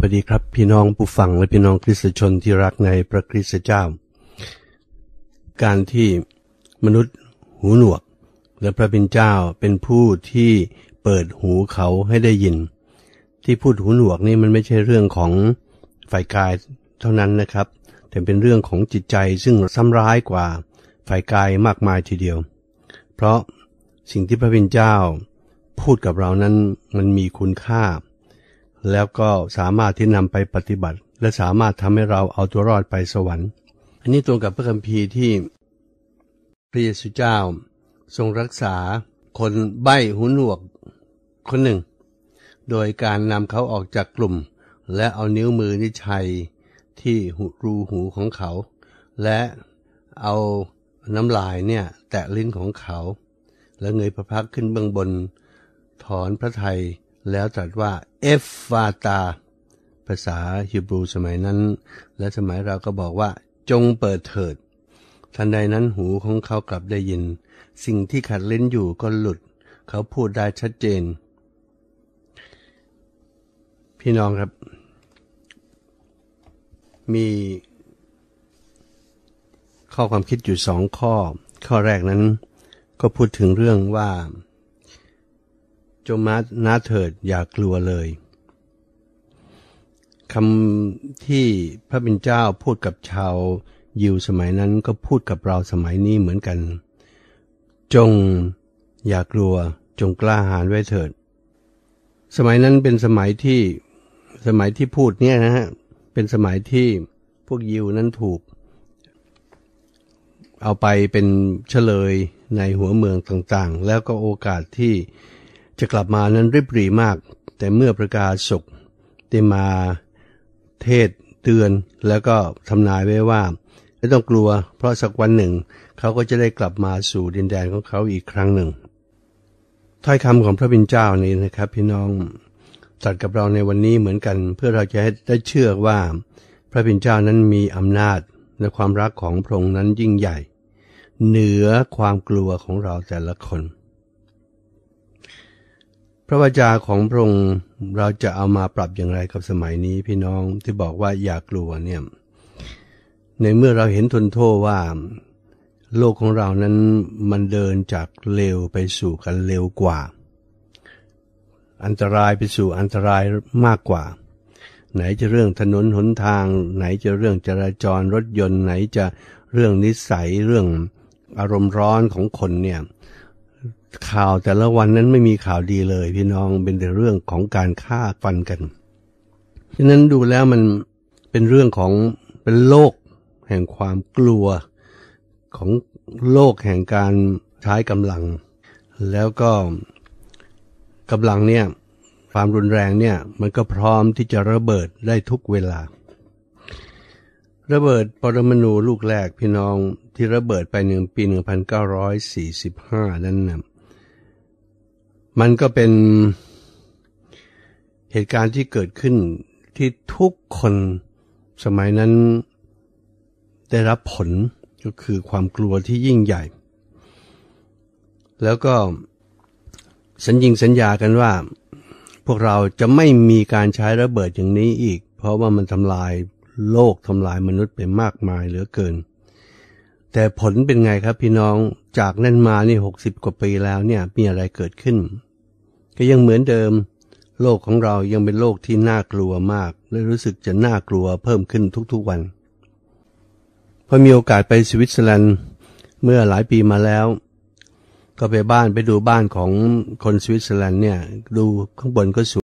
สวัสดีครับพี่น้องผู้ฟังและพี่น้องคริสตชนที่รักในพระคริสตเจ้า การที่มนุษย์หูหนวกและพระบิ็นเจ้าเป็นผู้ที่เปิดหูเขาให้ได้ยิน ที่พูดหูหนวกนี่มันไม่ใช่เรื่องของฝ่ายกายเท่านั้นนะครับ แต่เป็นเรื่องของจิตใจซึ่งซ้ำร้ายกว่าฝ่ายกายมากมายทีเดียว เพราะสิ่งที่พระบิ็นเจ้าพูดกับเรานั้นมันมีคุณค่าแล้วก็สามารถที่นำไปปฏิบัติ และสามารถทำให้เราเอาตัวรอดไปสวรรค์ อันนี้ตรงกับพระคัมภีร์ที่พระเยซูเจ้าทรงรักษาคนใบ้หูหนวกคนหนึ่ง โดยการนำเขาออกจากกลุ่มและเอานิ้วมือนิชัยที่รูหูของเขา และเอาน้ำลายเนี่ย แตะลิ้นของเขา แล้วเงยพระพักขึ้นเบื้องบนถอนพระไทยแล้วตรัสว่า เอฟฟาตา ภาษาฮิบรูสมัยนั้น และสมัยเราก็บอกว่า จงเปิดเถิด ทันใดนั้นหูของเขากลับได้ยิน สิ่งที่ขัดเล่นอยู่ก็หลุด เขาพูดได้ชัดเจน พี่น้องครับ มี ข้อความคิดอยู่สองข้อ ข้อแรกนั้น ก็พูดถึงเรื่องว่าจงมานาเถิด อย่ากลัวเลยคำที่พระบิณเจ้าพูดกับชาวยิวสมัยนั้นก็พูดกับเราสมัยนี้เหมือนกัน จงอย่ากลัวจงกล้าหาญไว้เถิด สมัยนั้นเป็นสมัยที่ สมัยที่พูดเนี่ยนะฮะ เป็นสมัยที่พวกยิวนั้นถูก เอาไปเป็นเฉลยในหัวเมืองต่างๆ แล้วก็โอกาสที่จะกลับมานั้นรีบรีมาก แต่เมื่อประกาศสุขได้มาเทศเตือนแล้วก็ทำนายไว้ว่าไม่ต้องกลัวเพราะสักวันหนึ่งเขาก็จะได้กลับมาสู่ดินแดนของเขาอีกครั้งหนึ่งถ้อยคำของพระบิณเจ้านี้นะครับ พี่น้องตัดกับเราในวันนี้เหมือนกัน เพื่อเราจะได้เชื่อว่า พระบิณเจ้านั้นมีอำนาจและความรักของพระองค์นั้นยิ่งใหญ่ เหนือความกลัวของเราแต่ละคนพระวจาของพระองค์เราจะเอามาปรับอย่างไรกับสมัยนี้พี่น้องที่บอกว่าอย่ากลัวเนี่ยในเมื่อเราเห็นทนโทษว่าโลกของเรานั้นมันเดินจากเร็วไปสู่กันเร็วกว่า อันตรายไปสู่อันตรายมากกว่า ไหนจะเรื่องถนนหนทาง ไหนจะเรื่องจราจรรถยนต์ ไหนจะเรื่องนิสัยเรื่องอารมณ์ร้อนของคนเนี่ยข่าวแต่ละวันนั้นไม่มีข่าวดีเลยพี่น้องเป็นแต่เรื่องของการฆ่าฟันกันฉะนั้นดูแล้วมันเป็นเรื่องของเป็นโลกแห่งความกลัวของโลกแห่งการใช้กำลัง แล้วก็กำลังเนี่ยความรุนแรงเนี่ยมันก็พร้อมที่จะระเบิดได้ทุกเวลาระเบิดปรมาณูลูกแรก พี่น้องที่ระเบิดไปหนึ่งปี1945 นั้นนะมันก็เป็นเหตุการณ์ที่เกิดขึ้นที่ทุกคนสมัยนั้นได้รับผลก็คือความกลัวที่ยิ่งใหญ่ แล้วก็สัญญิงสัญญากันว่าพวกเราจะไม่มีการใช้ระเบิดอย่างนี้อีก เพราะว่ามันทำลายโลกทำลายมนุษย์ไปมากมายเหลือเกิน แต่ผลเป็นไงครับพี่น้องจากนั่นมานี่หกสิบกว่าปีแล้วเนี่ย มีอะไรเกิดขึ้น ก็ยังเหมือนเดิมโลกของเรายังเป็นโลกที่น่ากลัวมาก และรู้สึกจะน่ากลัวเพิ่มขึ้นทุกๆวันพอมีโอกาสไปสวิตเซอร์แลนด์เมื่อหลายปีมาแล้ว ก็ไปบ้านไปดูบ้านของคนสวิตเซอร์แลนด์เนี่ย ดูข้างบนก็สวย